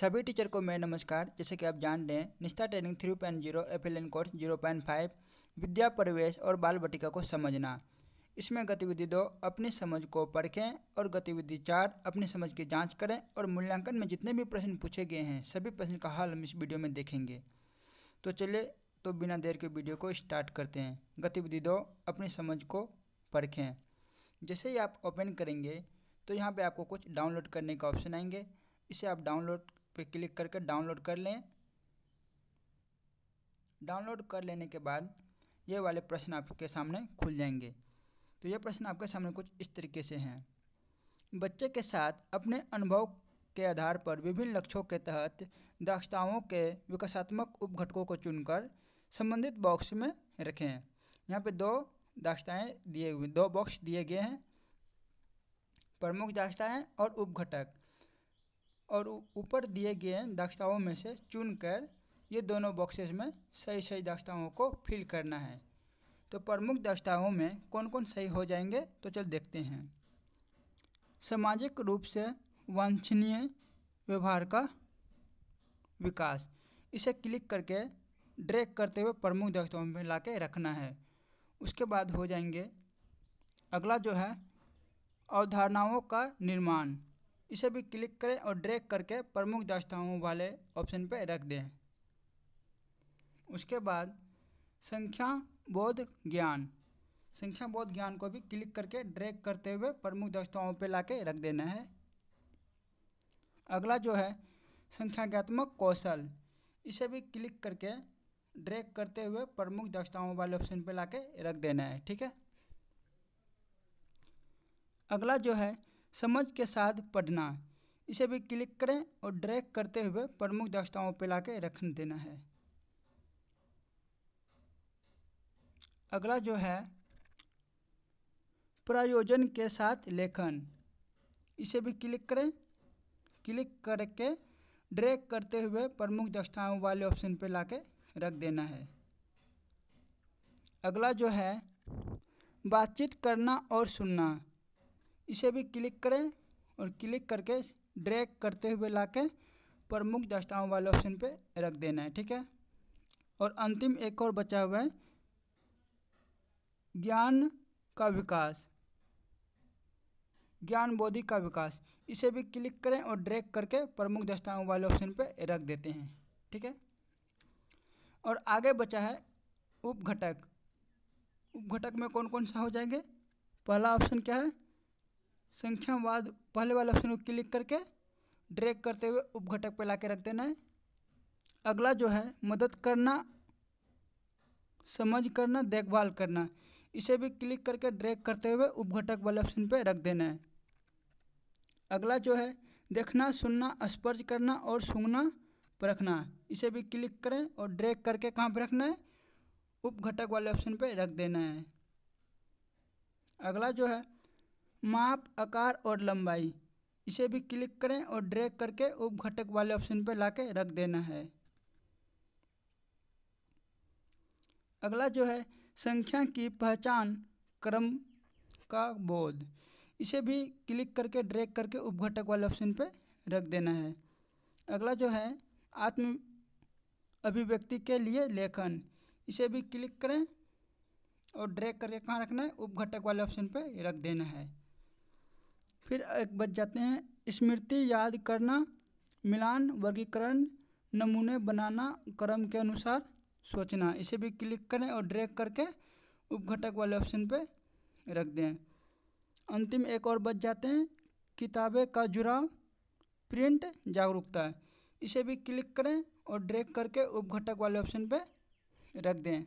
सभी टीचर को मेरा नमस्कार जैसे कि आप जान रहे हैं Nishtha training three point zero F L N course zero point five विद्या परिवेश और बाल बटिका को समझना इसमें गतिविधि दो अपनी समझ को परखें और गतिविधि चार अपनी समझ की जांच करें और मूल्यांकन में जितने भी प्रश्न पूछे गए हैं सभी प्रश्न का हल हम इस वीडियो में देखेंगे तो चलिए तो बिना देर के वीडियो को स्टार्ट करते हैं गतिविधि दो अपनी समझ को परखें जैसे ही आप ओपन करेंगे तो यहाँ पे आपको कुछ डाउनलोड करने का ऑप्शन आएंगे इसे आप डाउनलोड पे क्लिक करके डाउनलोड कर लें डाउनलोड कर लेने के बाद ये वाले प्रश्न आपके सामने खुल जाएंगे तो ये प्रश्न आपके सामने कुछ इस तरीके से हैं बच्चे के साथ अपने अनुभव के आधार पर विभिन्न लक्ष्यों के तहत दक्षताओं के विकासात्मक उपघटकों को चुनकर संबंधित बॉक्स में रखें यहाँ पे दो दक्षताएँ दिए हुए दो बॉक्स दिए गए हैं प्रमुख दक्षताएँ और उपघटक और ऊपर दिए गए दक्षताओं में से चुनकर ये दोनों बॉक्सेस में सही सही दक्षताओं को फिल करना है तो प्रमुख दक्षताओं में कौन कौन सही हो जाएंगे तो चल देखते हैं सामाजिक रूप से वांछनीय व्यवहार का विकास इसे क्लिक करके ड्रैग करते हुए प्रमुख दक्षताओं में ला के रखना है उसके बाद हो जाएंगे अगला जो है अवधारणाओं का निर्माण इसे भी क्लिक करें और ड्रैग करके प्रमुख दास्ताओं वाले ऑप्शन पर रख दें उसके बाद संख्या बोध ज्ञान संख्या बोध ज्ञान को भी क्लिक करके ड्रैग करते हुए प्रमुख दस्ताओं पर ला रख देना है अगला जो है संख्याज्ञात्मक कौशल इसे भी क्लिक करके ड्रैग करते हुए प्रमुख दक्षताओं वाले ऑप्शन पर ला रख देना है ठीक है अगला जो है समझ के साथ पढ़ना है इसे भी क्लिक करें और ड्रैग करते हुए प्रमुख दक्षताओं पर ला रख देना है अगला जो है प्रायोजन के साथ लेखन इसे भी क्लिक करें क्लिक करके ड्रैग करते हुए प्रमुख दक्षताओं वाले ऑप्शन पर ला रख देना है अगला जो है बातचीत करना और सुनना इसे भी क्लिक करें और क्लिक करके ड्रैग करते हुए ला के प्रमुख दस्ताओं वाले ऑप्शन पे रख देना है ठीक है और अंतिम एक और बचा हुआ है ज्ञान का विकास ज्ञान बोधि का विकास इसे भी क्लिक करें और ड्रैग करके प्रमुख दस्ताओं वाले ऑप्शन पे रख देते हैं ठीक है और आगे बचा है उपघटक उपघटक में कौन कौन सा हो जाएंगे पहला ऑप्शन क्या है संख्यावाद पहले वाले ऑप्शन को क्लिक करके ड्रैग करते हुए उपघटक पर ला के रख देना है अगला जो है मदद करना समझ करना देखभाल करना इसे भी क्लिक करके ड्रैग करते हुए उपघटक वाले ऑप्शन पर रख देना है अगला जो है देखना सुनना स्पर्श करना और सूंघना रखना इसे भी क्लिक करें और ड्रैग करके कहाँ पर रखना है उपघटक वाले ऑप्शन पर रख देना है अगला जो है माप आकार और लंबाई इसे भी क्लिक करें और ड्रैग करके उप घटक वाले ऑप्शन पर ला के रख देना है अगला जो है संख्या की पहचान क्रम का बोध इसे भी क्लिक करके ड्रैग करके उपघटक वाले ऑप्शन पर रख देना है अगला जो है आत्म अभिव्यक्ति के लिए लेखन इसे भी क्लिक करें और ड्रैग करके कहाँ रखना है उपघटक वाले ऑप्शन पर रख देना है फिर एक बच जाते हैं स्मृति याद करना मिलान वर्गीकरण नमूने बनाना क्रम के अनुसार सोचना इसे भी क्लिक करें और ड्रैग करके उपघटक वाले ऑप्शन पे रख दें अंतिम एक और बच जाते हैं किताबें का जुड़ाव प्रिंट जागरूकता है इसे भी क्लिक करें और ड्रैग करके उपघटक वाले ऑप्शन पे रख दें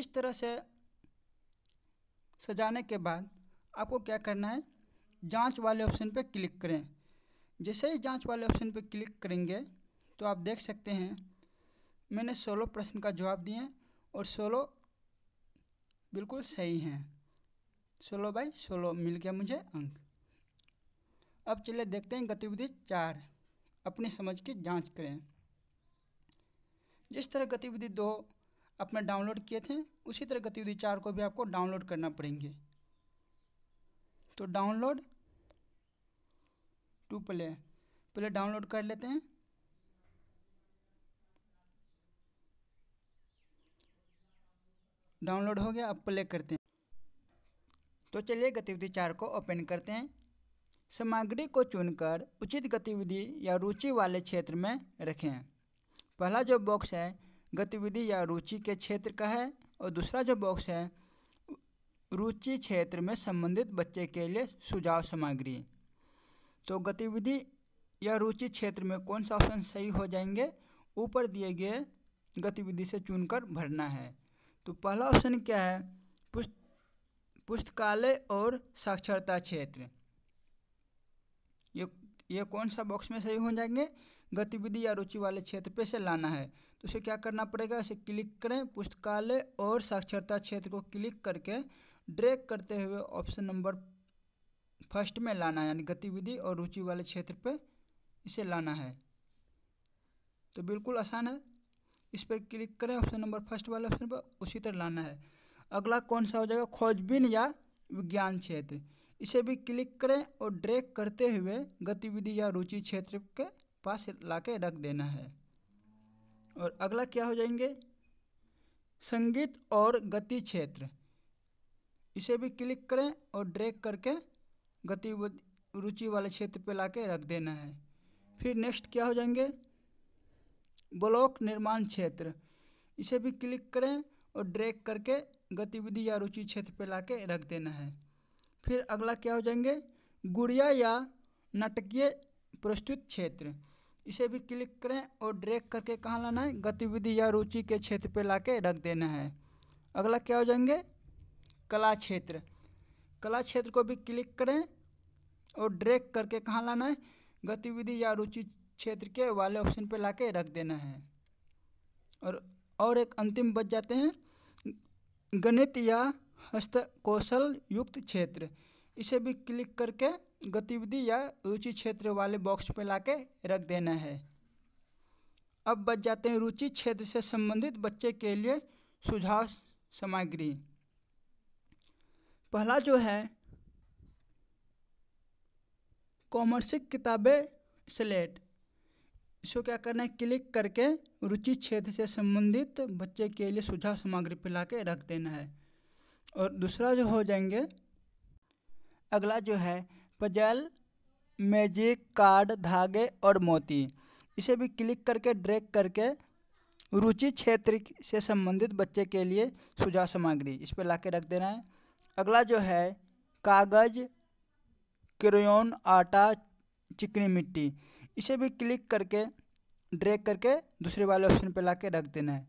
इस तरह से सजाने के बाद आपको क्या करना है जांच वाले ऑप्शन पर क्लिक करें जैसे ही जांच वाले ऑप्शन पर क्लिक करेंगे तो आप देख सकते हैं मैंने सोलो प्रश्न का जवाब दिए और सोलो बिल्कुल सही हैं सोलो बाई सोलो मिल गया मुझे अंक अब चलिए देखते हैं गतिविधि चार अपनी समझ की जांच करें जिस तरह गतिविधि दो अपने डाउनलोड किए थे उसी तरह गतिविधि चार को भी आपको डाउनलोड करना पड़ेंगे तो download to play play download कर लेते हैं डाउनलोड हो गया अब प्ले करते हैं तो चलिए गतिविधि चार को ओपन करते हैं सामग्री को चुनकर उचित गतिविधि या रुचि वाले क्षेत्र में रखें पहला जो बॉक्स है गतिविधि या रुचि के क्षेत्र का है और दूसरा जो बॉक्स है रुचि क्षेत्र में संबंधित बच्चे के लिए सुझाव सामग्री तो गतिविधि या रुचि क्षेत्र में कौन सा ऑप्शन सही हो जाएंगे ऊपर दिए गए गतिविधि से चुनकर भरना है तो पहला ऑप्शन क्या है पुस्त पुस्तकालय और साक्षरता क्षेत्र ये ये कौन सा बॉक्स में सही हो जाएंगे गतिविधि या रुचि वाले क्षेत्र पे से लाना है तो उसे क्या करना पड़ेगा इसे क्लिक करें पुस्तकालय और साक्षरता क्षेत्र को क्लिक करके ड्रैग करते हुए ऑप्शन नंबर फर्स्ट में लाना है यानी गतिविधि और रुचि वाले क्षेत्र पे इसे लाना है तो बिल्कुल आसान है इस पर क्लिक करें ऑप्शन नंबर फर्स्ट वाले ऑप्शन पर उसी तरह लाना है अगला कौन सा हो जाएगा खोजबीन या विज्ञान क्षेत्र इसे भी क्लिक करें और ड्रैग करते हुए गतिविधि या रुचि क्षेत्र के पास ला के रख देना है और अगला क्या हो जाएंगे संगीत और गति क्षेत्र इसे भी क्लिक करें और ड्रैग करके गति रुचि वाले क्षेत्र पे लाके रख देना है फिर नेक्स्ट क्या हो जाएंगे ब्लॉक निर्माण क्षेत्र इसे भी क्लिक करें और ड्रैग करके गतिविधि या रुचि क्षेत्र पे लाके रख देना है फिर अगला क्या हो जाएंगे गुड़िया या नाटकीय प्रस्तुत क्षेत्र इसे भी क्लिक करें और ड्रैग करके कहाँ लाना है गतिविधि या रुचि के क्षेत्र पे लाके रख देना है अगला क्या हो जाएंगे कला क्षेत्र कला क्षेत्र को भी क्लिक करें और ड्रैग करके कहाँ लाना है गतिविधि या रुचि क्षेत्र के वाले ऑप्शन पे लाके रख देना है और और एक अंतिम बच जाते हैं गणित या हस्तकौशल युक्त क्षेत्र इसे भी क्लिक करके गतिविधि या रुचि क्षेत्र वाले बॉक्स पे लाके रख देना है अब बच जाते हैं रुचि क्षेत्र से संबंधित बच्चे के लिए सुझाव सामग्री पहला जो है कॉमर्सिक किताबें स्लेट इसको क्या करना है क्लिक करके रुचि क्षेत्र से संबंधित बच्चे के लिए सुझाव सामग्री पर ला के रख देना है और दूसरा जो हो जाएंगे अगला जो है पजल मैजिक कार्ड धागे और मोती इसे भी क्लिक करके ड्रैग करके रुचि क्षेत्र से संबंधित बच्चे के लिए सुझाव सामग्री इस पर ला के रख देना है अगला जो है कागज़ क्रेन आटा चिकनी मिट्टी इसे भी क्लिक करके ड्रैग करके दूसरे वाले ऑप्शन पर ला के रख देना है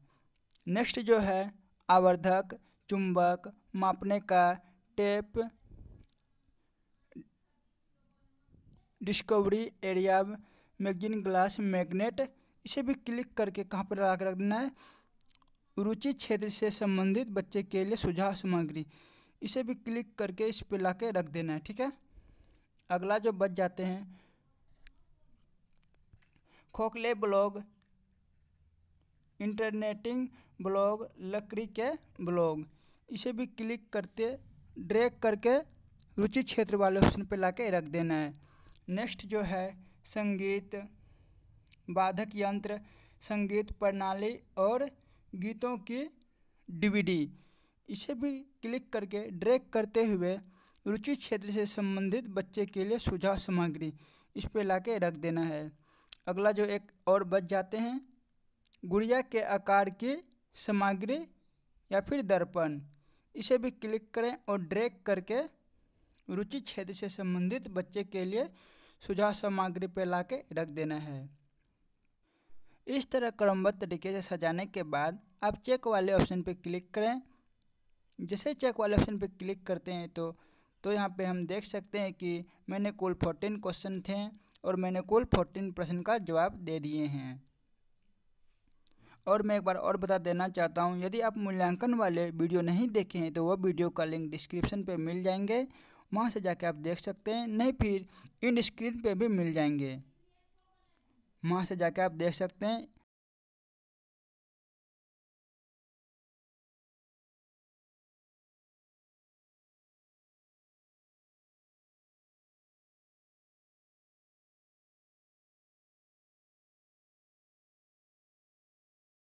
नेक्स्ट जो है आवर्धक चुंबक मापने का tape discovery area magazine glass magnet इसे भी क्लिक करके कहाँ पर ला रख देना है रुचि क्षेत्र से संबंधित बच्चे के लिए सुझाव सामग्री इसे भी क्लिक करके इस पर ला के रख देना है ठीक है अगला जो बच जाते हैं खोखले ब्लॉग इंटरनेटिंग ब्लॉग लकड़ी के ब्लॉग इसे भी क्लिक करते ड्रैग करके रुचि क्षेत्र वाले ऑप्शन पे ला के रख देना है नेक्स्ट जो है संगीत बाधक यंत्र संगीत प्रणाली और गीतों की डीवीडी इसे भी क्लिक करके ड्रैग करते हुए रुचि क्षेत्र से संबंधित बच्चे के लिए सुझाव सामग्री इस पर ला के रख देना है अगला जो एक और बच जाते हैं गुड़िया के आकार की सामग्री या फिर दर्पण इसे भी क्लिक करें और ड्रैग करके रुचि क्षेत्र से संबंधित बच्चे के लिए सुझाव सामग्री पर ला के रख देना है इस तरह क्रमबद्ध तरीके से सजाने के बाद आप चेक वाले ऑप्शन पर क्लिक करें जैसे चेक वाले ऑप्शन पर क्लिक करते हैं तो तो यहाँ पे हम देख सकते हैं कि मैंने कुल फोर्टीन क्वेश्चन थे और मैंने कुल फोर्टीन प्रश्न का जवाब दे दिए हैं और मैं एक बार और बता देना चाहता हूँ यदि आप मूल्यांकन वाले वीडियो नहीं देखे हैं तो वह वीडियो का लिंक डिस्क्रिप्शन पे मिल जाएंगे वहाँ से जाके आप देख सकते हैं नहीं फिर इन स्क्रीन पर भी मिल जाएंगे वहाँ से जाके आप देख सकते हैं